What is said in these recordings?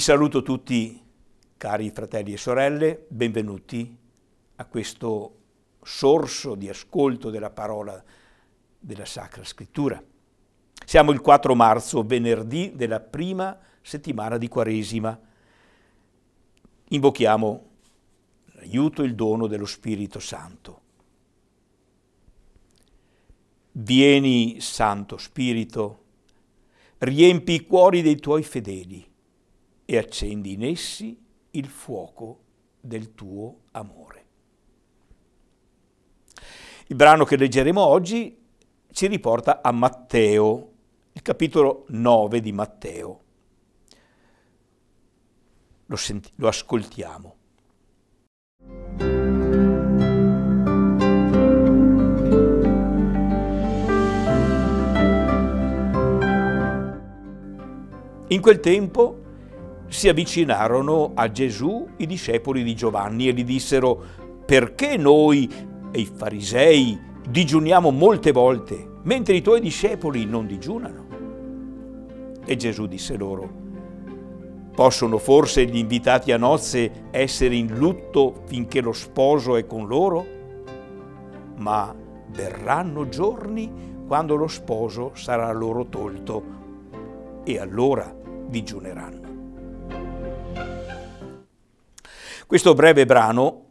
Vi saluto tutti, cari fratelli e sorelle, benvenuti a questo sorso di ascolto della parola della Sacra Scrittura. Siamo il 4 marzo, venerdì della prima settimana di Quaresima. Invochiamo l'aiuto e il dono dello Spirito Santo. Vieni, Santo Spirito, riempi i cuori dei tuoi fedeli e accendi in essi il fuoco del tuo amore. Il brano che leggeremo oggi ci riporta a Matteo, il capitolo 9 di Matteo. Lo, senti- lo ascoltiamo. In quel tempo si avvicinarono a Gesù i discepoli di Giovanni e gli dissero perché noi e i farisei digiuniamo molte volte mentre i tuoi discepoli non digiunano? E Gesù disse loro possono forse gli invitati a nozze essere in lutto finché lo sposo è con loro? Ma verranno giorni quando lo sposo sarà loro tolto e allora digiuneranno. Questo breve brano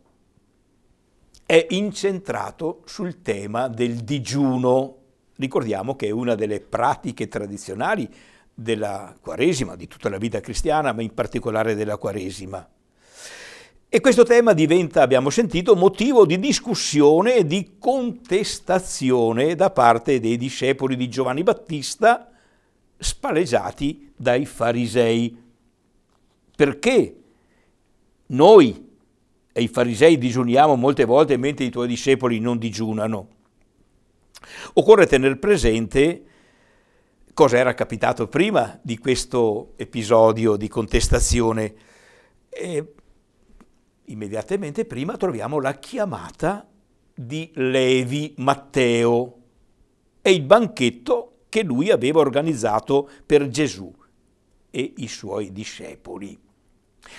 è incentrato sul tema del digiuno. Ricordiamo che è una delle pratiche tradizionali della Quaresima, di tutta la vita cristiana, ma in particolare della Quaresima. E questo tema diventa, abbiamo sentito, motivo di discussione e di contestazione da parte dei discepoli di Giovanni Battista, spaleggiati dai farisei. Perché noi e i farisei digiuniamo molte volte mentre i tuoi discepoli non digiunano. Occorre tenere presente cosa era capitato prima di questo episodio di contestazione. E immediatamente prima troviamo la chiamata di Levi Matteo e il banchetto che lui aveva organizzato per Gesù e i suoi discepoli.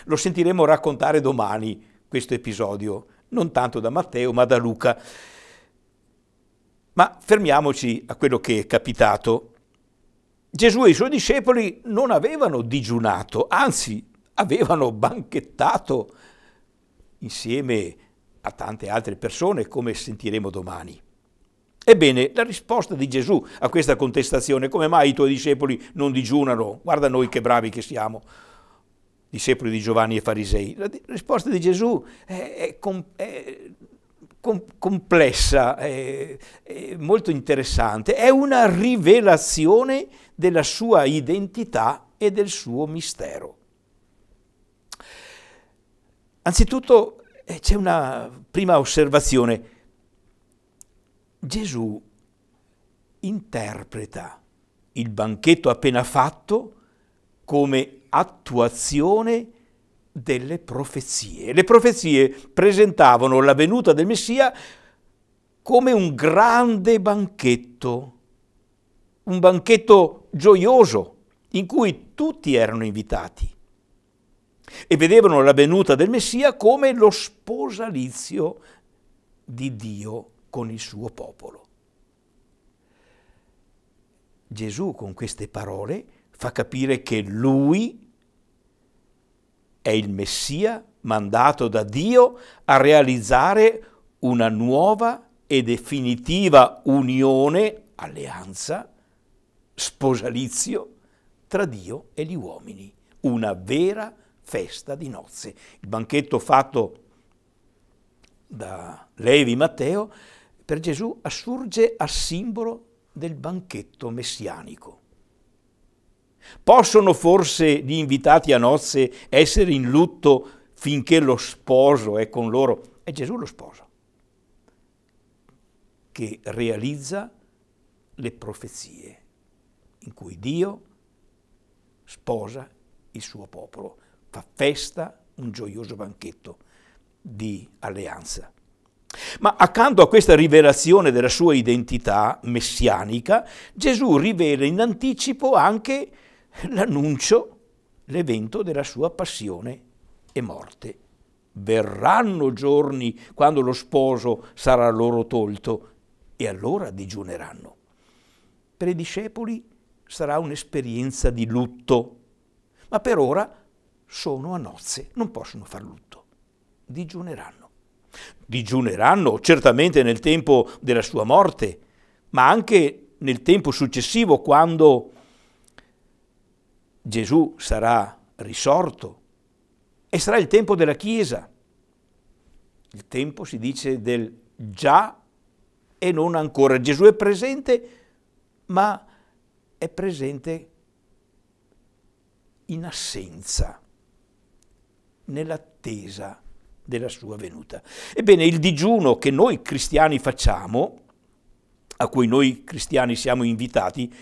Lo sentiremo raccontare domani questo episodio, non tanto da Matteo ma da Luca. Ma fermiamoci a quello che è capitato. Gesù e i suoi discepoli non avevano digiunato, anzi avevano banchettato insieme a tante altre persone, come sentiremo domani. Ebbene, la risposta di Gesù a questa contestazione, come mai i tuoi discepoli non digiunano? Guarda noi che bravi che siamo discepoli di Giovanni e farisei? La risposta di Gesù è, com è com complessa, è, è molto interessante, è una rivelazione della sua identità e del suo mistero. Anzitutto eh, c'è una prima osservazione. Gesù interpreta il banchetto appena fatto come attuazione delle profezie. Le profezie presentavano la venuta del Messia come un grande banchetto, un banchetto gioioso in cui tutti erano invitati e vedevano la venuta del Messia come lo sposalizio di Dio con il suo popolo. Gesù con queste parole fa capire che lui è il Messia mandato da Dio a realizzare una nuova e definitiva unione, alleanza, sposalizio tra Dio e gli uomini, una vera festa di nozze. Il banchetto fatto da Levi Matteo per Gesù assurge a simbolo del banchetto messianico. Possono forse gli invitati a nozze essere in lutto finché lo sposo è con loro? È Gesù lo sposo, che realizza le profezie in cui Dio sposa il suo popolo, fa festa un gioioso banchetto di alleanza. Ma accanto a questa rivelazione della sua identità messianica, Gesù rivela in anticipo anche l'annuncio, l'evento della sua passione e morte. Verranno giorni quando lo sposo sarà loro tolto e allora digiuneranno. Per i discepoli sarà un'esperienza di lutto, ma per ora sono a nozze, non possono far lutto, digiuneranno. Digiuneranno certamente nel tempo della sua morte, ma anche nel tempo successivo quando Gesù sarà risorto e sarà il tempo della Chiesa. Il tempo si dice del già e non ancora. Gesù è presente, ma è presente in assenza, nell'attesa della sua venuta. Ebbene, il digiuno che noi cristiani facciamo, a cui noi cristiani siamo invitati,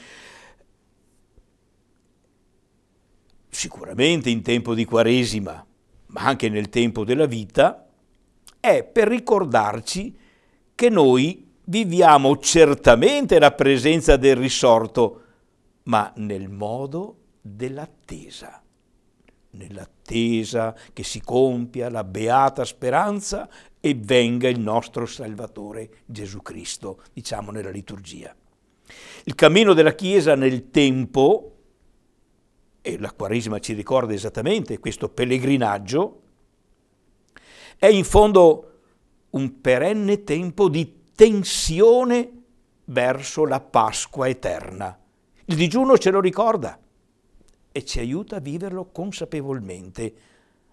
sicuramente in tempo di Quaresima, ma anche nel tempo della vita, è per ricordarci che noi viviamo certamente la presenza del risorto, ma nel modo dell'attesa, nell'attesa che si compia la beata speranza e venga il nostro Salvatore Gesù Cristo, diciamo nella liturgia. Il cammino della Chiesa nel tempo e la Quaresima ci ricorda esattamente questo pellegrinaggio, è in fondo un perenne tempo di tensione verso la Pasqua eterna. Il digiuno ce lo ricorda e ci aiuta a viverlo consapevolmente,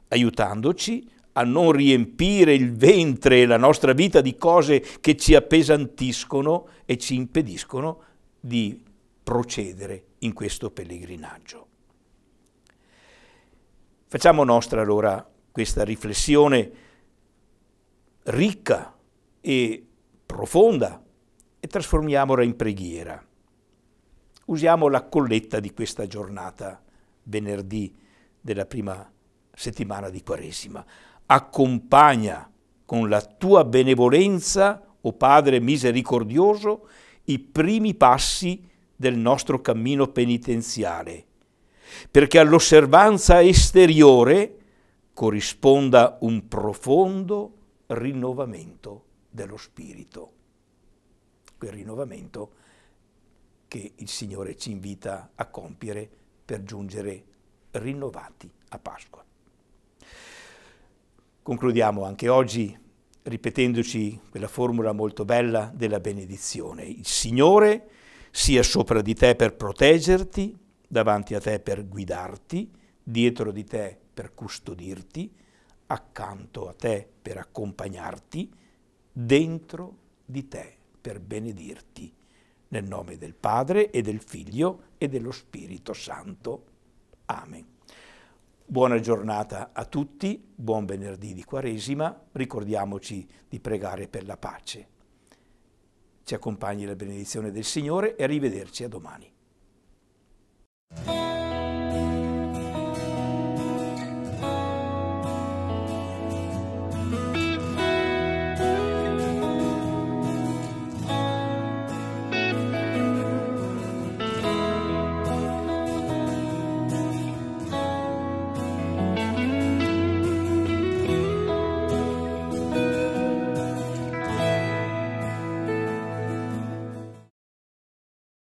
aiutandoci a non riempire il ventre e la nostra vita di cose che ci appesantiscono e ci impediscono di procedere in questo pellegrinaggio. Facciamo nostra allora questa riflessione ricca e profonda e trasformiamola in preghiera. Usiamo la colletta di questa giornata, venerdì della prima settimana di Quaresima. Accompagna con la tua benevolenza, o Padre misericordioso, i primi passi del nostro cammino penitenziale perché all'osservanza esteriore corrisponda un profondo rinnovamento dello spirito. Quel rinnovamento che il Signore ci invita a compiere per giungere rinnovati a Pasqua. Concludiamo anche oggi ripetendoci quella formula molto bella della benedizione. Il Signore sia sopra di te per proteggerti, davanti a te per guidarti, dietro di te per custodirti, accanto a te per accompagnarti, dentro di te per benedirti, nel nome del Padre e del Figlio e dello Spirito Santo. Amen. Buona giornata a tutti, buon venerdì di Quaresima, ricordiamoci di pregare per la pace. Ci accompagni la benedizione del Signore e arrivederci a domani.